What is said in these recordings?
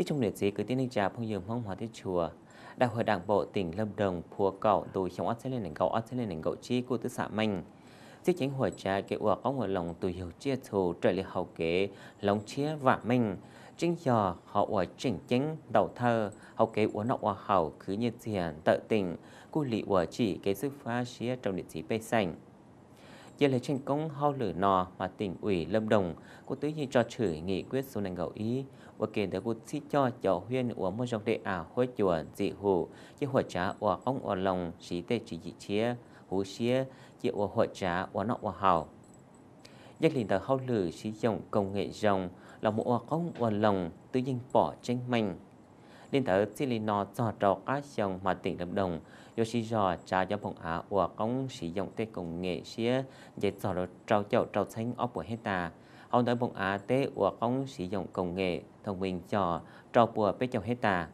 đi chung liệt sĩ cứ tiến ninh trà phong dương phong hóa tiết chùa đại hội đảng bộ tỉnh lâm đồng phùa cậu tùy trong ắt sẽ lên đỉnh cậu ắt sẽ lên đỉnh cậu chi của tứ xã mình Giết chính hội trà kế ủa có nguồn lòng tùy hiểu chia thù trời liệt hậu kế lòng chia và mình chính giờ họ ở chỉnh chính đầu thơ hậu kế uống nọ hòa hậu cứ như tiền tự tình cu lị ở chỉ kế sức phá chia trong địa chỉ bê sành giờ lấy tranh công hao lửa nò mà tỉnh ủy lâm đồng của tứ như cho chửi nghị quyết số này ngẫu ý và kể từ cuộc sĩ cho cháu huyên của một dòng đệ ảo khôi chuẩn dị hủ chứ hỏa trá của ông ở lòng sĩ tê chỉ dị chia hú chia chứ của hỏa trá của nọ của hào. giác liền tờ hậu lử sử dụng công nghệ dòng là một ổ ông ổ lòng tự nhiên bỏ tranh mạnh nên tờ xin lì nó dò trò các dòng mà tỉnh lâm đồng do sử dò trà cho phòng á của công sử dụng tê công nghệ xía để dò trò trao chậu xanh ốc của hết ta ông đã bông á tế của công sử dụng công nghệ thông minh cho trò bùa bế chồng hết ta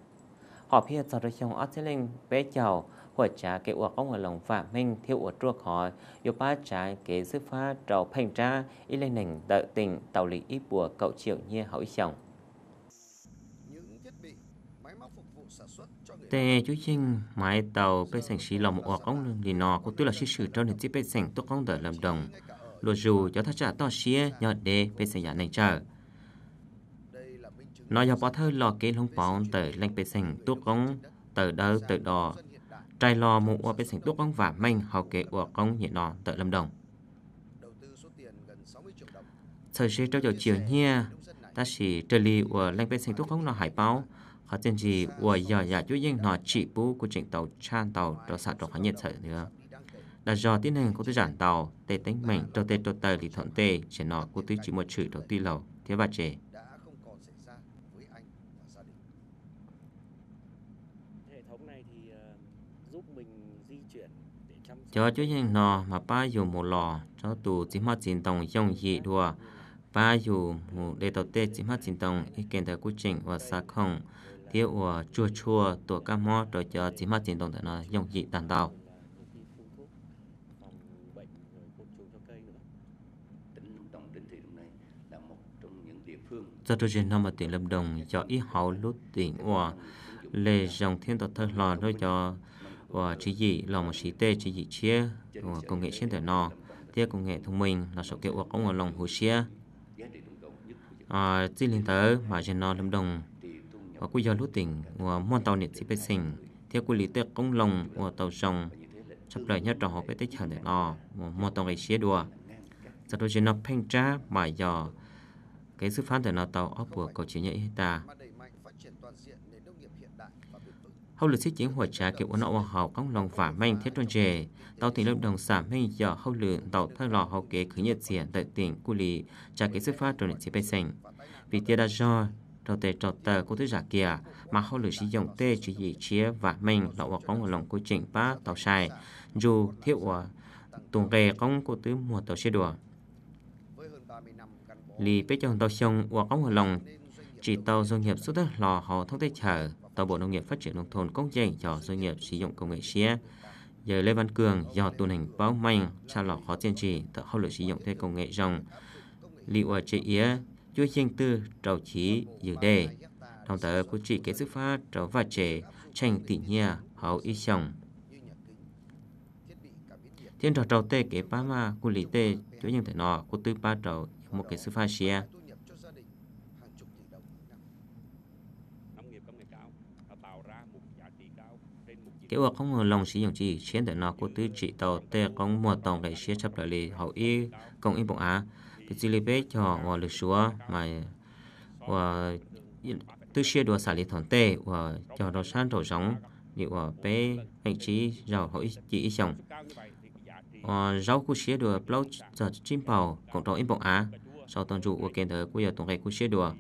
Họ phía sau đó trong ớt linh bế chầu của trả kế của công ở lòng phạm minh thiếu của trua họ dù ba trả kế sức phá trò phanh ra y lên nền đợi tình tàu lý ít bùa cậu triệu nhia hỏi chồng. Tê chú chinh mái tàu bê sành xí lòng một ọc ông lì đi cũng có tư là sĩ sử trong nền chiếc bê sành tốt công đợi làm đồng lùa dù cho thật trả to xia nhỏ đê bê xe giả nành trở. nói dọc bỏ thơ lò kế lông bóng tới lành bê sành tuốc gông tới đơ tới đò. Trai lò mũ ở bê sành tuốc gông và manh hào kế ua góng nhẹ nọ tới Lâm Đồng. Thời xế trâu dầu chiều nha, ta chỉ trở lì ua lành bê sành tuốc gông nó hải báo. Khó chân gì ua dò dà chú yên nó trị bú của trình tàu chan tàu đó sạc trọng hóa nhiệt sở nữa đã do tiến hành của tư giản tàu tê tánh mảnh cho tê cho tờ lý thuận tê chỉ nọ của tư chỉ một chữ đầu tư lầu thế và trẻ cho chú nhanh nọ mà ba dù một lò cho tù chỉ mắt chín tông dòng dị đùa ba dù một đề tàu tê chỉ mắt chín tông ý kiến theo quy trình và xa không thiếu chua chua tổ ca mò rồi cho chỉ mắt chín tông tại nó dòng dị tàn tàu cho tôi trên năm mà tỉnh lâm đồng cho ít hậu lúc tỉnh hòa lệ dòng thiên tật thơ lò nó cho và ờ, chỉ gì lòng một sĩ tê chỉ gì chia và công nghệ hiện thể nò tia công nghệ thông minh là sự kiện của công ở lòng hồ chia à chỉ liên tới mà trên nò lâm đồng và quy do lúc tỉnh và môn tàu nhiệt sĩ bê sinh theo quy lý tê công lòng của tàu sông chấp lời nhất trò họ bê tích hẳn đại nọ và môn tàu ngày xia đùa sau đó trên nó phanh trá mà giờ cái xuất phát từ NATO Opel có chỉ nhảy ta Hậu lực xích chiến hòa trà kiểu ổn ổn hậu công lòng và manh thiết đoàn trề. Tàu tỉnh lâm đồng sản manh giờ hậu lượng tàu thay lò hậu kế khứ nhật diện tại tỉnh Cú Lì trả kế sự phát trong nền chế bê xanh. Vì tia đa do trò tệ trò tờ cô tư giả kia mà hậu lực sử dụng tê chỉ dị chia và manh lọ hoặc công lòng của trình ba tàu sai dù thiếu tuồng kề công cô tư mùa tàu xe đùa lì bế chồng tàu sông hoặc ông lòng chỉ tàu doanh nghiệp xuất đất lò họ thông tế chờ tàu bộ nông nghiệp phát triển nông thôn công dành cho doanh nghiệp sử dụng công nghệ xe giờ lê văn cường do tuần hành báo mạnh cha lò khó tiên trì thợ hậu lực sử dụng thế công nghệ rồng lì ở chế yế chúa chiên tư trầu trí dự đề đồng tờ của chị kế sức phát trầu và trẻ tranh tỉ nhà hậu y chồng thiên trò trầu tê kế ba ma của lý tê chúa nhân thể nọ của tư ba trầu một cái sư Fasia. Kế hoạch không ngờ lòng sử dụng chỉ chiến để nó của tư trị tàu tê có một tổng cái xe chấp đại lý hậu y công y bộ á cái gì lý bế cho họ lực xúa mà và tư chia đùa xả lý thọn tê và cho nó sáng trổ giống liệu ở bé hành trí giàu hậu chỉ chồng rau của xe đùa lâu giờ chim bầu cộng đồng y bộ á sau toàn trụ của kiến tới của giờ tổng gạch của chế đùa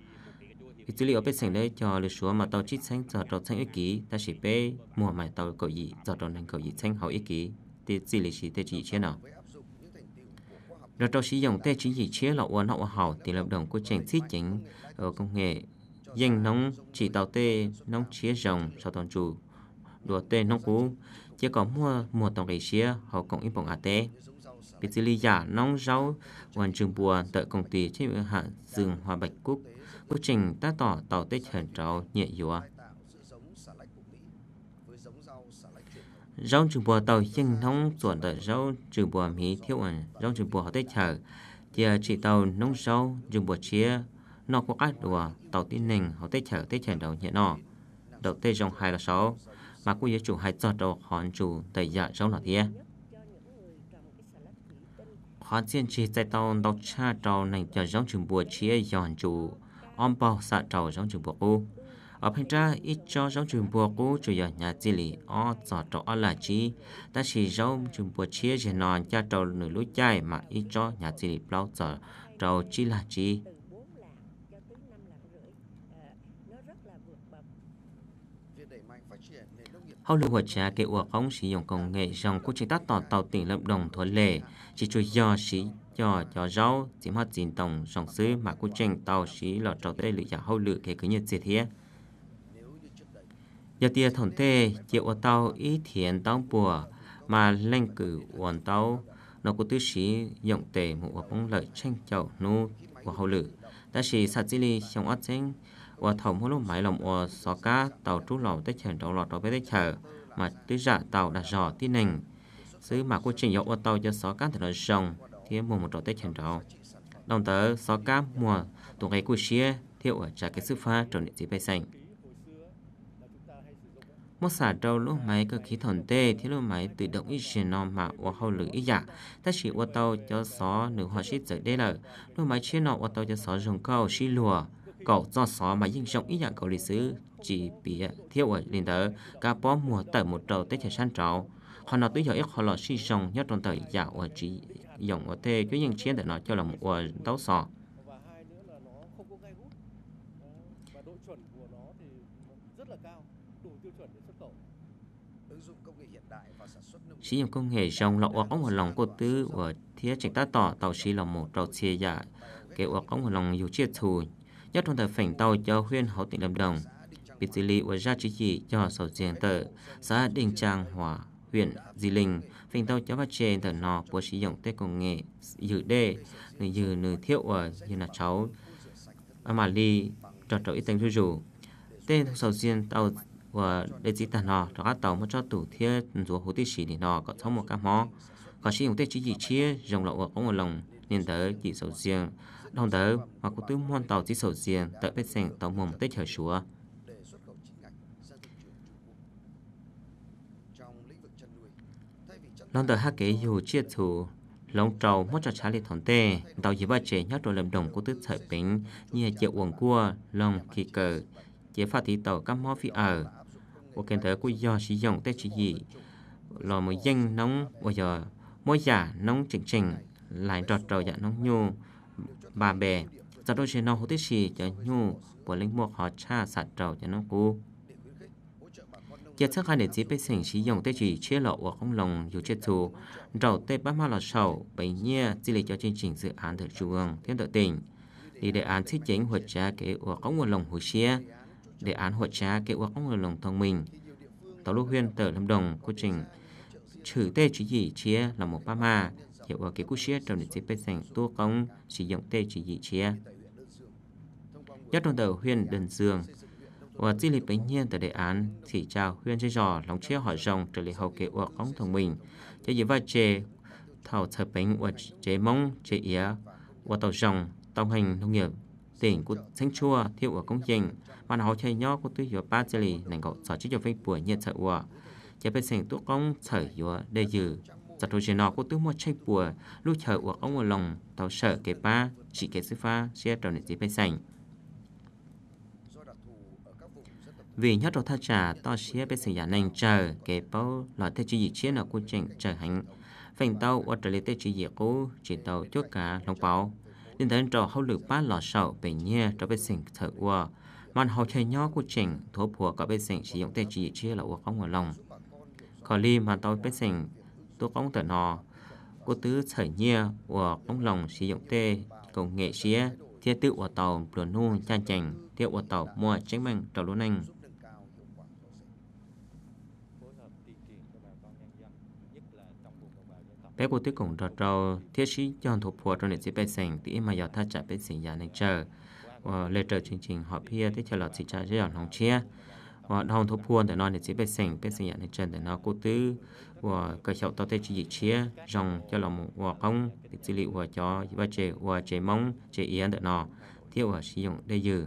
cái dữ liệu biết sảnh đấy cho lịch số mà tàu chít xanh giờ trò xanh ít ký ta chỉ bê mua mà tàu cậu gì giờ trò nên cầu gì xanh hậu ít ký thì dữ liệu chỉ tê chỉ chế nào rồi trò sử dụng tê chỉ gì chế là uốn hậu hậu thì lập đồng của chỉnh xít chính ở công nghệ danh nóng chỉ tàu tê nóng chế rồng sau toàn trụ đùa tê nóng cú chỉ có mua mua tổng gạch chế họ cũng ít bổng à tê bị tư lý giả nong rau hoàn trường bùa tại công ty trách nhiệm hạn rừng hòa bạch cúc quá trình ta tỏ tàu tích hẳn rau nhẹ dùa rau trường bùa tàu sinh nông chuẩn tại rau trường bùa mỹ thiếu ẩn rau trường bùa họ tích hở thì chỉ tàu nong rau trường bùa chia nó có các đùa tàu tin nình họ tích hở tích hẳn đầu nhẹ nọ đầu tê rong hai là sáu mà cô giới chủ hai cho đầu hòn chủ tại dạ rau là thiê khó diễn chi tại tàu đọc cha tàu này cho giống trường bùa chia dọn chủ om bao xạ tàu giống trường bùa cũ ở bên ra ít cho giống trường bùa cũ chủ yếu nhà chỉ lì ở cho tàu o là chi ta chỉ giống trường bùa chia chỉ non cha tàu nửa lối chạy mà ít cho nhà chỉ lì bao cho tàu chi ờ, là chi Hậu lưu của trả kế ua công sử dụng công nghệ dòng của chính tác tỏ tàu tỉnh lâm đồng thuận lệ chỉ cho do sĩ do do rau chỉ hoạt diện tổng dòng sư mà của trình tàu sĩ lọt trò tê lựa giả hậu lựa kế cứ như diệt hiếp giờ tia thổn tê chịu ở tàu ý thiện tàu bùa mà lên cử uốn tàu nó có tư sĩ dụng tề một quả bóng lợi tranh chậu nu của hậu lử ta sĩ sát dĩ li trong ớt chanh và thổng hôn lúc máy lòng ô xó cá tàu trú lòng tới chèn trọng lọt trọng với tới chờ mà tư giả tàu đặt rõ tí nình xứ mà quy trình dọc tàu cho xó cá thật là rồng thì mùa một trọng tới chèn trọng đồng tớ xó cá mùa tuần ngày cuối xia thiệu ở trà cái sư pha tròn địa chỉ bay xanh một xả trâu lúc máy cơ khí thần tê thì lúc máy tự động ít chuyển nó mà ô hậu lửa ít dạ ta chỉ ô tàu cho xó nữ hoa xít giới đây là lúc máy chia nọ ô tàu cho xó rồng câu xí lùa cậu do xó mà dinh rộng ý dạng cầu lịch sử chỉ bị thiếu ở lên tờ cả bó mùa tờ một trầu tới trẻ san trầu họ nói tới giờ ít họ là suy rộng nhất trong thời dạo ở chỉ dòng ở thế cứ những chiến để nói cho là một ở đấu sò sử dụng công nghệ trong lọ ống ở lòng cô tư ở thiết trình tá tỏ tàu xí là một trầu chia dạ cái ống ở lòng dù chia thù nhất trong thời phảnh tàu cho huyện hậu tỉnh Lâm Đồng. Bị xử lý của ra chỉ chỉ cho sầu diện tờ xã Đình Trang Hòa huyện Di Linh, phảnh tàu cho phát triển tờ nọ của sử dụng tết công nghệ dự đề, người dự nữ thiệu ở như là cháu Amali trò trò ít tên rủ rủ. Tên sầu diện tàu và đề chỉ tờ nọ cho các tàu mà cho tủ thiết rùa hồ tí xỉ để nọ có sống một các mó có chỉ dùng tê chỉ gì chia dòng lậu có một lòng nên tớ chỉ sầu riêng đồng tớ hoặc có tư môn tàu chỉ sầu riêng tớ biết rằng tàu mồm tết chờ chúa lòng tớ hát kế dù chia thủ lòng trầu mất cho trái lệ thọn tê tàu dì ba trẻ nhắc rồi lầm đồng của tư thời bình như chịu uống cua lòng khi cờ chế phát thị tàu các mó phi ở của kênh tớ của do sử dụng tê chỉ gì lò một danh nóng bây giờ mỗi giả nông chỉnh trình lại trọt trầu giả nông nhu bà bè giả đôi chế nông hữu tích xì giả nhu của linh mục họ cha sạt trầu giả nông cú giờ thức hai để chỉ biết sinh sử dụng tới chỉ chế lộ của công lòng dù chết thù đầu tây bắc ma lọt sầu bảy nhia di lệ cho chương trình dự án thực trung ương thiên tự tỉnh đi đề án thiết chính hoạt trá kế của có nguồn lòng hồ chia đề án hoạt trá kế của có nguồn lòng thông minh tàu lúc huyên tờ lâm đồng quy trình chữ tê chỉ gì chia là một ba mà hiệu quả cái cú chia trong những chế sành tua công sử dụng tê chỉ gì chia nhất trong đầu huyện đền dương và chi lý bệnh nhân tại đề án thì chào huyện chơi trò lòng chia hỏi rồng trở lại hậu kế của ông thông minh cho dễ vai chê thảo thờ bệnh và chế mong chế ía và tàu rồng tàu hành nông nghiệp tỉnh của thanh chua thiệu ở công trình mà họ chơi nhỏ của tuy hiệu ba chơi lì nành cậu sở chức cho phê buổi nhiệt sợ của chế bên sinh tuốt công sở yếu đề dự giật hồ nọ có tư mua chạy bùa lúc chờ của ông ở lòng tàu sở kế ba chỉ kế sư pha xe tròn để chế bên sinh vì nhất rồi thật trả to xe bên sinh giả nành chờ kế bao loại thế chỉ dị chiến ở cô trình chờ hành phành tàu ở trở lại thế chỉ dị cô chỉ tàu chốt cả lòng bảo nên thấy trò hậu lực ba lò sầu bể nhia cho bên sinh thở uổng màn hậu chơi nhỏ của trình thua phùa có bên sinh sử dụng tê chỉ chia là uổng không ở lòng có li mà tôi biết rằng tôi cũng tự nó cô tứ sởi nhia của ông lòng sử dụng tê công nghệ xía thiết tự của tàu nu chan chành thiết của tàu mua tránh bằng tàu luôn anh bé cô tứ cũng rọt rầu thiết sĩ chọn thuộc phùa trong nền sĩ bê sành tí mà giờ thay trả bê sành giá nên chờ lệ trở chương trình họp phía tiếp theo lọt chỉ trả giai đoạn hồng chia và ờ, đồng thu buồn để nó để chỉ biết sinh biết sinh nhận thì trên để nó cố tư và cơ sở tao thấy chỉ chia dòng cho lòng và công thì chỉ liệu và cho và chế và chế mong chế yên để nó thiếu và sử dụng để dư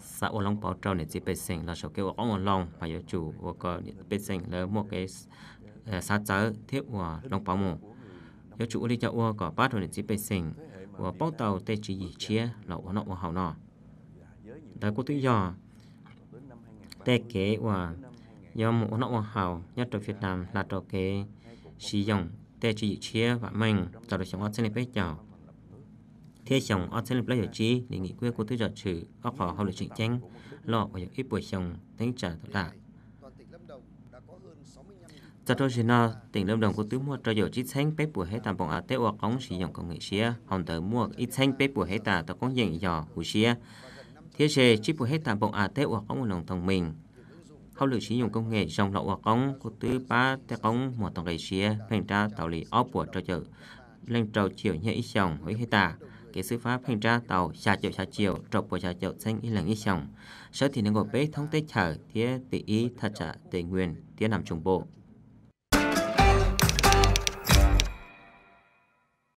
xã long bảo trâu để chỉ biết sinh là số kêu ông long mà chủ và có biết sinh là một cái ờ, sát chớ thiếu và long bảo mù yếu chủ đi cho ô có bắt để chỉ biết sinh và bóc tàu tê chỉ chia là ô nọ nọ đã có tự do tế kế và do một nọ hào nhất ở Việt Nam là trò kế sử dụng tế chỉ chia và mình tạo được trong ở trên bếp thế chồng ở trên bếp chi để nghị quyết của thứ trợ trừ ở họ hậu lịch trình tranh lọ và những ít buổi chồng tính trả tự lạc Cho tôi xin nói, tỉnh Lâm Đồng có tứ mua cho dầu chít xanh bếp bùa hết tạm bóng á tế hoặc ống sử dụng công nghệ xia, hòn tờ mua ít xanh bếp bùa hết tà tà công diện dò của xia. Thế chế chip phụ hết tạm bộ à tế của công một lòng thông minh, Hậu lực sử dụng công nghệ dòng lọ của công của tứ ba tế công một tổng gầy xìa phèn tra tạo lý ốc của trò chợ lên trầu chiều nhẹ ít chồng với hết tà cái sư pháp phèn tra tàu xà chợ xà chiều trọc của xà chợ xanh ít lần ít chồng sở thị nên gọi bế thông tế chở thế tỷ ý thật trả tề nguyên thế nằm trung bộ